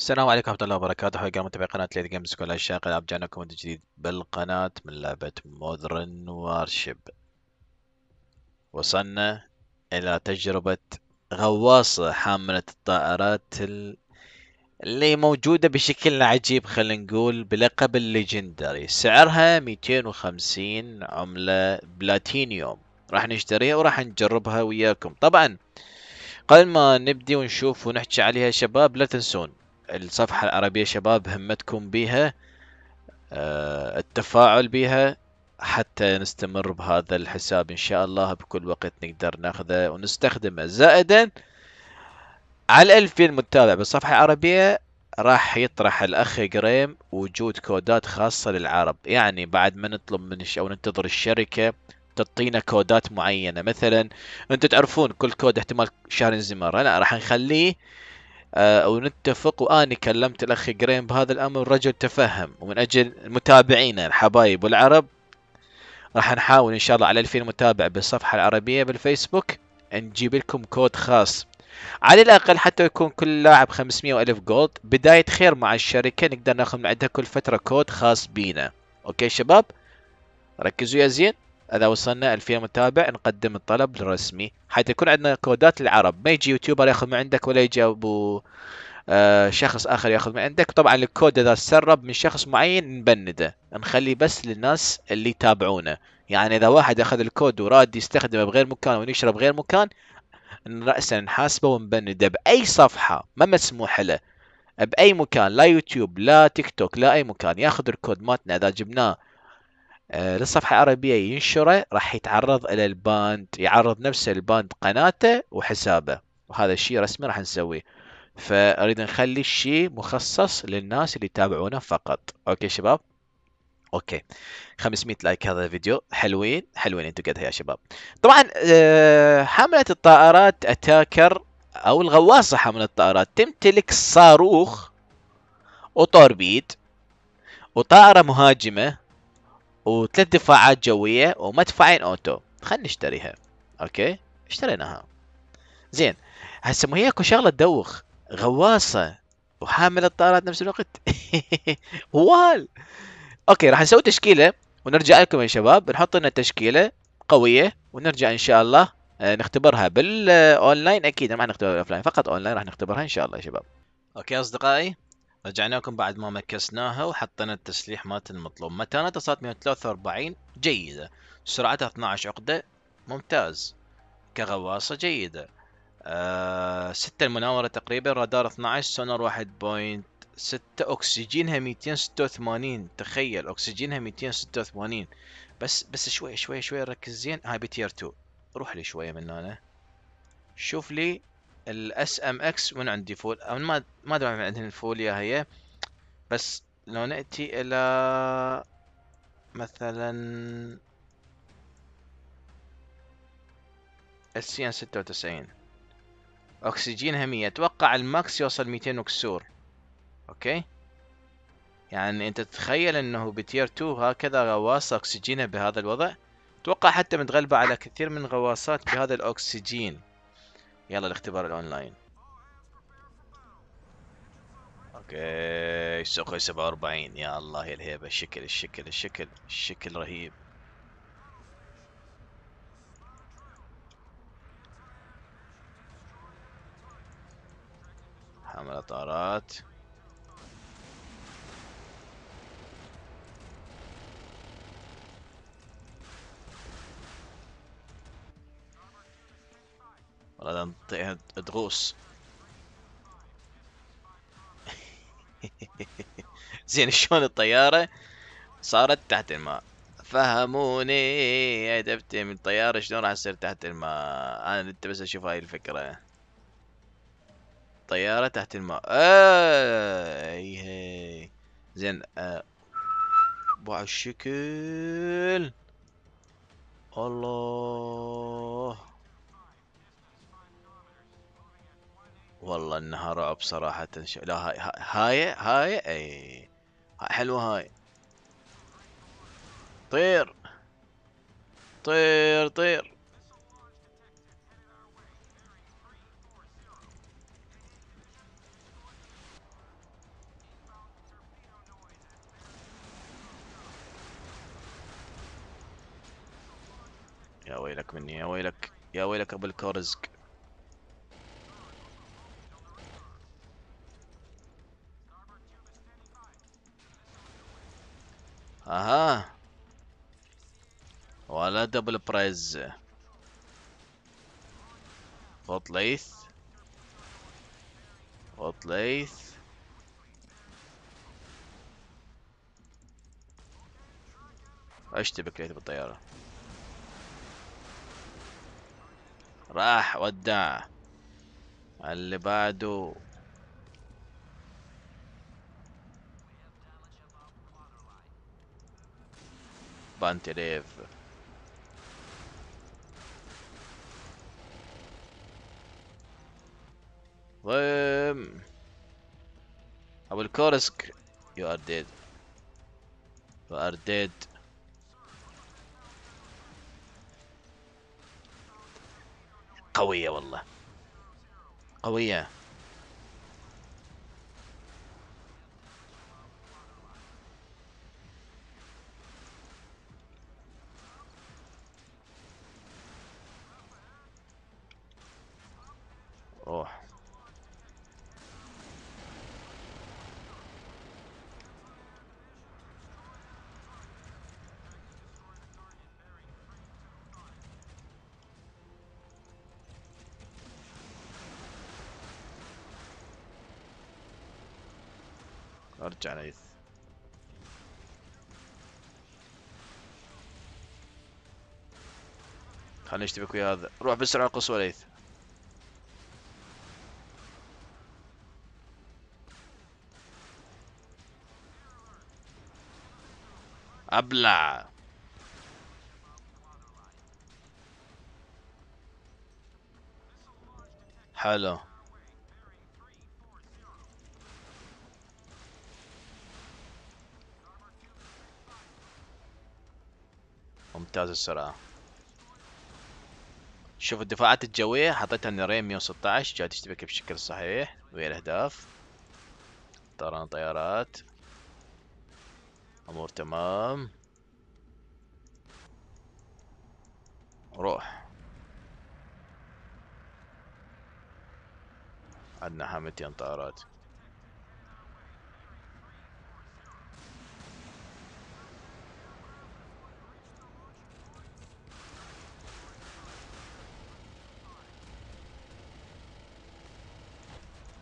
السلام عليكم ورحمة الله وبركاته حلقة متابعي قناة ليد جيمز كل عشاق العاب من جديد بالقناة من لعبة مودرن وارشيب وصلنا إلى تجربة غواصة حاملة الطائرات اللي موجودة بشكل عجيب خلينا نقول بلقب الليجندري سعرها 250 عملة بلاتينيوم راح نشتريها وراح نجربها وياكم طبعا قبل ما نبدي ونشوف ونحكي عليها شباب لا تنسون الصفحة العربية شباب همتكم بها آه، التفاعل بها حتى نستمر بهذا الحساب إن شاء الله بكل وقت نقدر ناخذه ونستخدمه زائدا على الألفين متابع بالصفحة العربية راح يطرح الأخ جريم وجود كودات خاصة للعرب يعني بعد ما نطلب من أو ننتظر الشركة تعطينا كودات معينة مثلا أنتم تعرفون كل كود احتمال شهر انزمار أنا راح نخليه آه، أو نتفق وأني كلمت الأخ جرين بهذا الأمر رجل تفهم ومن أجل متابعينا الحبايب والعرب راح نحاول إن شاء الله على 2000 متابع بالصفحة العربية بالفيسبوك نجيب لكم كود خاص على الأقل حتى يكون كل لاعب 500 ألف جولد بداية خير مع الشركة نقدر ناخذ من عندها كل فترة كود خاص بينا أوكي شباب ركزوا يا زين اذا وصلنا 2000 متابع نقدم الطلب الرسمي حتى يكون عندنا كودات العرب ما يجي يوتيوبر ياخذ من عندك ولا يجي ابو آه شخص اخر ياخذ من عندك طبعا الكود اذا تسرب من شخص معين نبنده نخليه بس للناس اللي يتابعونه يعني اذا واحد اخذ الكود وراد يستخدمه بغير مكان ونشره بغير مكان راسا نحاسبه ونبنده باي صفحه ما مسموح له باي مكان لا يوتيوب لا تيك توك لا اي مكان ياخذ الكود مالتنا اذا جبناه آه، للصفحة العربية ينشره راح يتعرض إلى الباند يعرض نفسه الباند قناته وحسابه وهذا الشيء رسمي راح نسويه فأريد نخلي الشيء مخصص للناس اللي يتابعونه فقط أوكي شباب اوكي 500 لايك هذا الفيديو حلوين حلوين انتم قدها يا شباب طبعا آه، حمله الطائرات اتاكر او الغواصه حمله الطائرات تمتلك صاروخ وطوربيد وطائره مهاجمه وثلاث دفاعات جوية ومدفعين اوتو خلينا نشتريها اوكي اشتريناها زين هسه ما هي اكو شغله تدوخ غواصه وحامل الطائرات نفس الوقت وال اوكي راح نسوي تشكيله ونرجع لكم يا شباب نحط لنا تشكيله قويه ونرجع ان شاء الله آه، نختبرها بالاونلاين آه، اكيد ما نختبرها اوفلاين فقط اونلاين راح نختبرها ان شاء الله يا شباب اوكي اصدقائي رجعناكم بعد ما مكسناها وحطينا التسليح مالت المطلوب متانتها صارت 143 جيدة سرعتها 12 عقدة ممتاز كغواصة جيدة آه ستة المناورة تقريبا رادار 12 سونار 1.6 أكسجينها 286 تخيل أكسجينها 286 بس بس شوي شوي شوي ركز زين هاي بتير 2 روح لي شوية من هنا شوف لي الاس ام اكس وين عندي فول ما ما ادري عندنا الفوليا هي بس لو ناتي الى مثلا السي ان ستة وتسعين اكسجينها مية اتوقع الماكس يوصل ميتين اكسور اوكي يعني انت تتخيل انه بتير 2 هكذا غواصة اكسجينها بهذا الوضع اتوقع حتى متغلبة على كثير من غواصات بهذا الاكسجين يلا الاختبار الاونلاين اوكي سوق 47 يا الله يا الهيبه الشكل الشكل الشكل الشكل رهيب حمل اطارات ولا نعطيها دروس زين شلون الطيارة صارت تحت الماء فهموني هدفتي من الطيارة شلون راح تصير تحت الماء انا انت بس اشوف هاي الفكرة طيارة تحت الماء اي هي زين أه بوع الشكل انها رعب صراحة لا هاي هاي هاي اي هاي حلوة هاي طير طير طير يا ويلك مني يا ويلك يا ويلك ابو الكورزك دبل بريز خط ليث خط ليث اشتبك ليث بالطيارة راح ودع اللي بعده بانتي ليف Lame. Hmm. I will Korsk. You are dead. You are dead. قوية والله قوية ارجع ليث خليني اشتبك ويا هذا روح بالسرعة القصوى ليث ابلع حلو ممتاز السرعة شوف الدفاعات الجوية حطيتها نيرين 116 جاي تشتبك بشكل صحيح ويا الأهداف طيران طيارات أمور تمام روح عندنا حامتين طائرات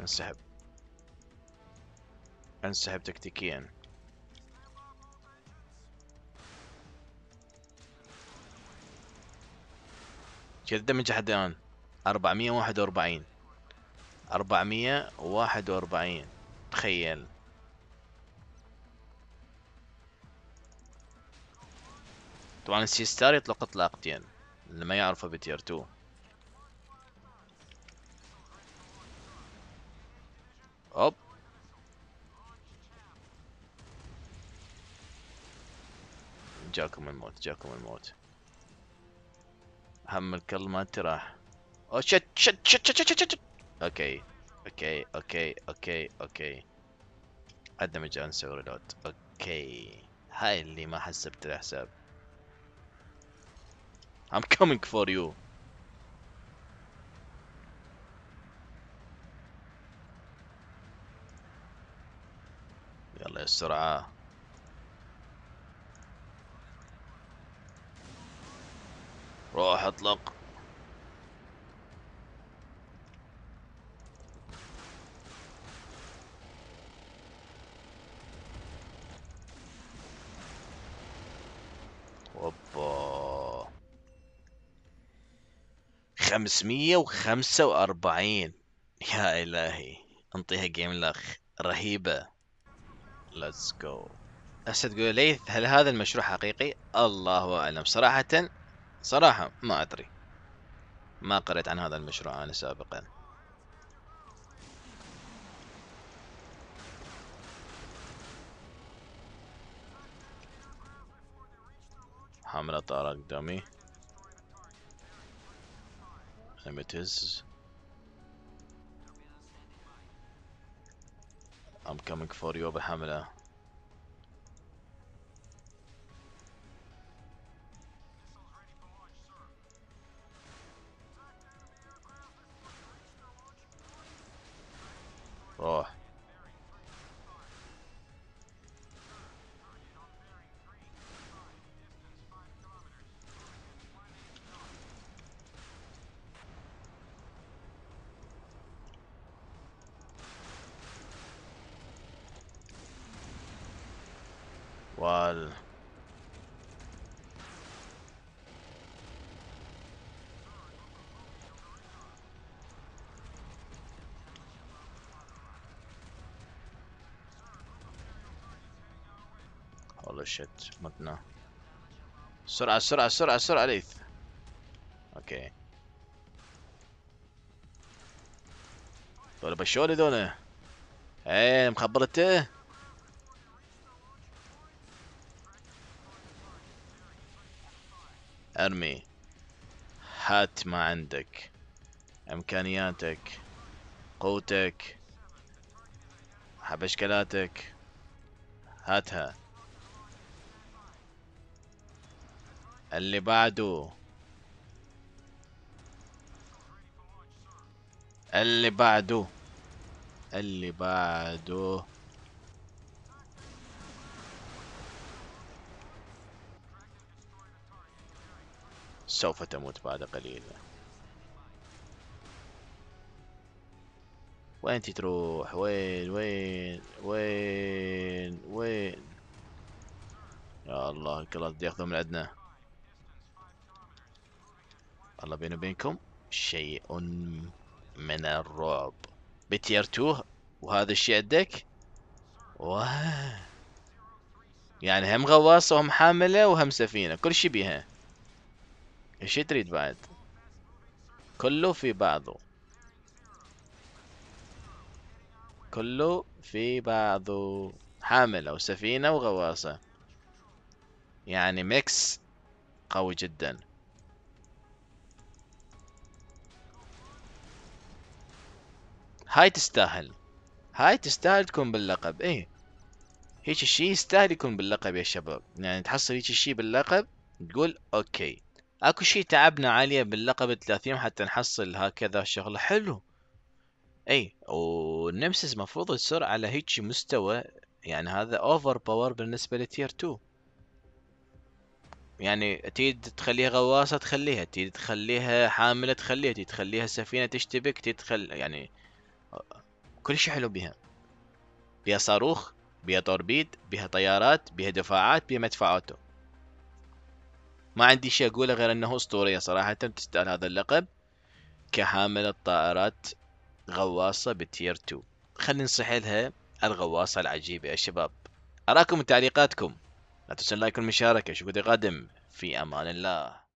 انسحب انسحب تكتيكيا كذا دمج لحد الان 441 441 تخيل طبعا السي ستار يطلق اطلاقتين اللي ما يعرفه بتير 2 Up. جاكم الموت جاكم الموت هم الكلب ما انت راح او شت شت شت شت شت شت اوكي اوكي اوكي اوكي اوكي عندنا مجال نسوي ريلود اوكي هاي اللي ما حسبت الحساب I'm coming for you السرعة روح اطلق اوبا خمسمية وخمسة واربعين يا الهي انطيها جيم لخ رهيبة ليتس جو هسه تقول ليث هل هذا المشروع حقيقي؟ الله اعلم صراحة صراحة ما ادري ما قرأت عن هذا المشروع انا سابقا حاملة طارق دمي لما I'm coming for you over Hamada. Oh. الحال والله شت متنا سرعة سرعة سرعة سرعة ليث اوكي دول بشولي دول ايه مخبرته ارمي هات ما عندك امكانياتك قوتك حبشكلاتك هاتها اللي بعده اللي بعده اللي بعده سوف تموت بعد قليل وين تروح وين وين وين وين يا الله الكلاس دي ياخذون من عندنا الله بيني وبينكم شيء من الرعب بتير 2 وهذا الشيء عندك واه يعني هم غواصة وهم حاملة وهم سفينة كل شيء بيها ايش تريد بعد كله في بعضه كله في بعضه حامل أو سفينة وغواصة يعني ميكس قوي جدا هاي تستاهل هاي تستاهل تكون باللقب ايه هيك الشيء يستاهل يكون باللقب يا شباب يعني تحصل هيك الشيء باللقب تقول اوكي اكو شي تعبنا عليه باللقب 30 حتى نحصل هكذا شغله حلو اي والنمسيس مفروض تصير على هيك مستوى يعني هذا اوفر باور بالنسبه لتير 2 يعني تيد تخليها غواصه تخليها تيد تخليها حامله تخليها تيد تخليها سفينه تشتبك تيد تخل يعني كل شيء حلو بها بها صاروخ بها توربيد بها طيارات بها دفاعات بها مدفع اوتو ما عندي شيء اقوله غير انه اسطوريه صراحه تستاهل هذا اللقب كحاملة طائرات غواصة بتير 2 خلينا لها الغواصة العجيبة يا شباب أراكم تعليقاتكم لا تنسوا اللايك والمشاركة شكرا قادم في أمان الله